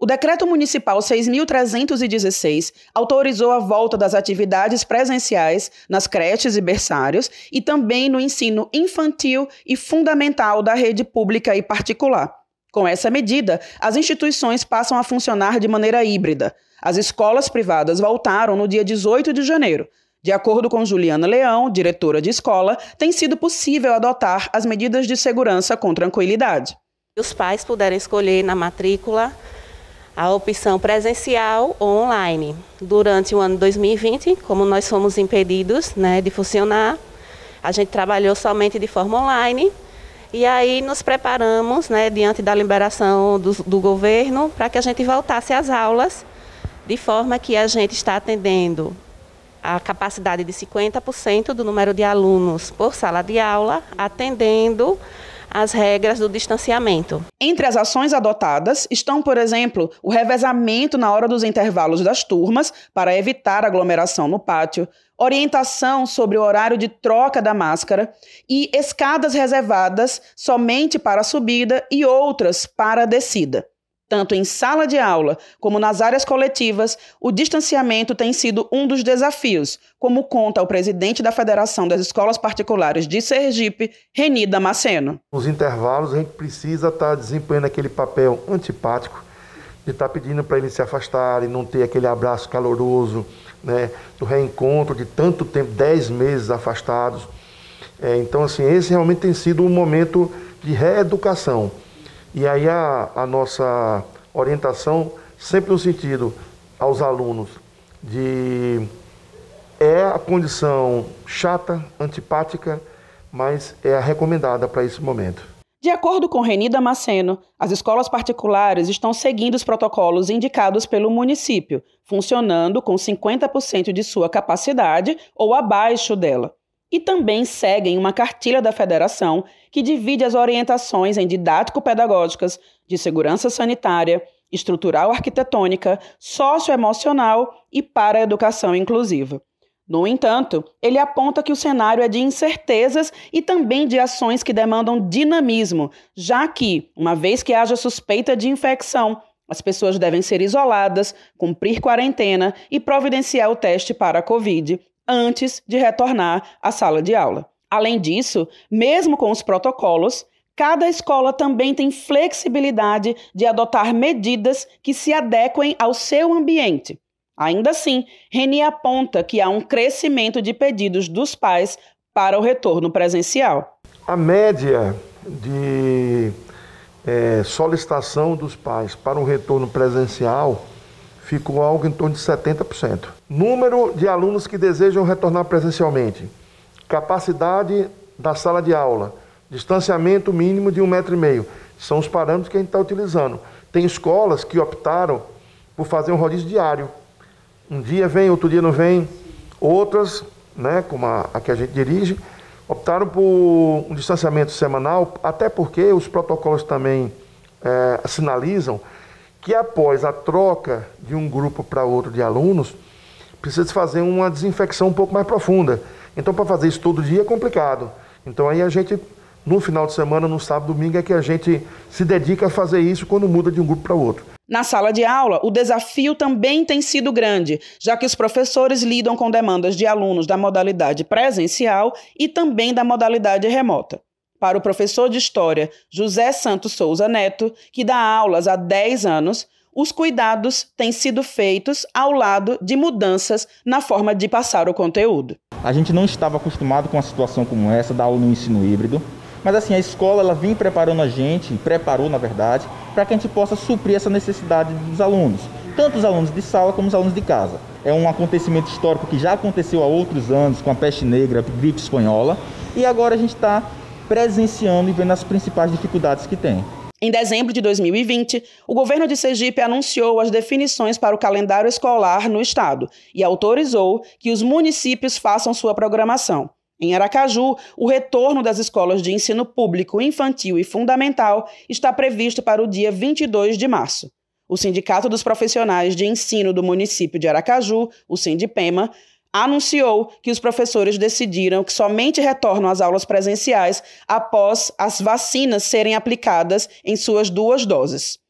O Decreto Municipal 6.316 autorizou a volta das atividades presenciais nas creches e berçários e também no ensino infantil e fundamental da rede pública e particular. Com essa medida, as instituições passam a funcionar de maneira híbrida. As escolas privadas voltaram no dia 18 de janeiro. De acordo com Juliana Leão, diretora de escola, tem sido possível adotar as medidas de segurança com tranquilidade. Os pais puderam escolher na matrícula a opção presencial ou online. Durante o ano 2020, como nós fomos impedidos né, de funcionar, a gente trabalhou somente de forma online e aí nos preparamos né, diante da liberação do, do governo para que a gente voltasse às aulas, de forma que a gente está atendendo a capacidade de 50% do número de alunos por sala de aula, atendendo as regras do distanciamento. Entre as ações adotadas estão, por exemplo, o revezamento na hora dos intervalos das turmas para evitar aglomeração no pátio, orientação sobre o horário de troca da máscara e escadas reservadas somente para subida e outras para descida. Tanto em sala de aula como nas áreas coletivas, o distanciamento tem sido um dos desafios, como conta o presidente da Federação das Escolas Particulares de Sergipe, Reni Damasceno. Nos intervalos, a gente precisa estar tá desempenhando aquele papel antipático de estar tá pedindo para eles se afastarem, não ter aquele abraço caloroso, né, do reencontro de tanto tempo, 10 meses afastados. É, então, assim, esse realmente tem sido um momento de reeducação. E aí a, a nossa orientação sempre no sentido aos alunos de é a condição chata, antipática, mas é a recomendada para esse momento. De acordo com Reni Maceno, as escolas particulares estão seguindo os protocolos indicados pelo município, funcionando com 50% de sua capacidade ou abaixo dela. E também seguem uma cartilha da federação que divide as orientações em didático-pedagógicas, de segurança sanitária, estrutural arquitetônica, socioemocional e para a educação inclusiva. No entanto, ele aponta que o cenário é de incertezas e também de ações que demandam dinamismo, já que, uma vez que haja suspeita de infecção, as pessoas devem ser isoladas, cumprir quarentena e providenciar o teste para a Covid antes de retornar à sala de aula. Além disso, mesmo com os protocolos, cada escola também tem flexibilidade de adotar medidas que se adequem ao seu ambiente. Ainda assim, Reni aponta que há um crescimento de pedidos dos pais para o retorno presencial. A média de é, solicitação dos pais para um retorno presencial ficou algo em torno de 70%. Número de alunos que desejam retornar presencialmente, capacidade da sala de aula, distanciamento mínimo de um metro e meio. São os parâmetros que a gente está utilizando. Tem escolas que optaram por fazer um rodízio diário. Um dia vem, outro dia não vem. Outras, né, como a, a que a gente dirige, optaram por um distanciamento semanal, até porque os protocolos também é, sinalizam que após a troca de um grupo para outro de alunos, precisa fazer uma desinfecção um pouco mais profunda então, para fazer isso todo dia é complicado. Então, aí a gente, no final de semana, no sábado, domingo, é que a gente se dedica a fazer isso quando muda de um grupo para outro. Na sala de aula, o desafio também tem sido grande, já que os professores lidam com demandas de alunos da modalidade presencial e também da modalidade remota. Para o professor de História José Santos Souza Neto, que dá aulas há 10 anos, os cuidados têm sido feitos ao lado de mudanças na forma de passar o conteúdo. A gente não estava acostumado com uma situação como essa da aula no ensino híbrido, mas assim, a escola ela vem preparando a gente, preparou na verdade, para que a gente possa suprir essa necessidade dos alunos, tanto os alunos de sala como os alunos de casa. É um acontecimento histórico que já aconteceu há outros anos com a peste negra, a gripe espanhola, e agora a gente está presenciando e vendo as principais dificuldades que tem. Em dezembro de 2020, o governo de Sergipe anunciou as definições para o calendário escolar no estado e autorizou que os municípios façam sua programação. Em Aracaju, o retorno das escolas de ensino público infantil e fundamental está previsto para o dia 22 de março. O Sindicato dos Profissionais de Ensino do município de Aracaju, o Sindipema, anunciou que os professores decidiram que somente retornam às aulas presenciais após as vacinas serem aplicadas em suas duas doses.